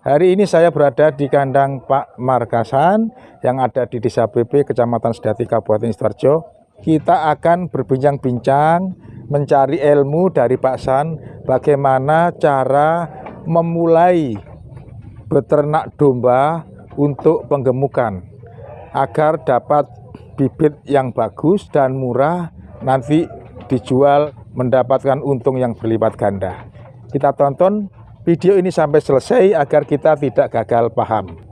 Hari ini saya berada di kandang Pak Markasan yang ada di Desa BP, Kecamatan Sedati, Kabupaten Sidoarjo. Kita akan berbincang-bincang mencari ilmu dari Pak San bagaimana cara memulai beternak domba untuk penggemukan agar dapat bibit yang bagus dan murah nanti dijual mendapatkan untung yang berlipat ganda. Kita tonton video ini sampai selesai agar kita tidak gagal paham.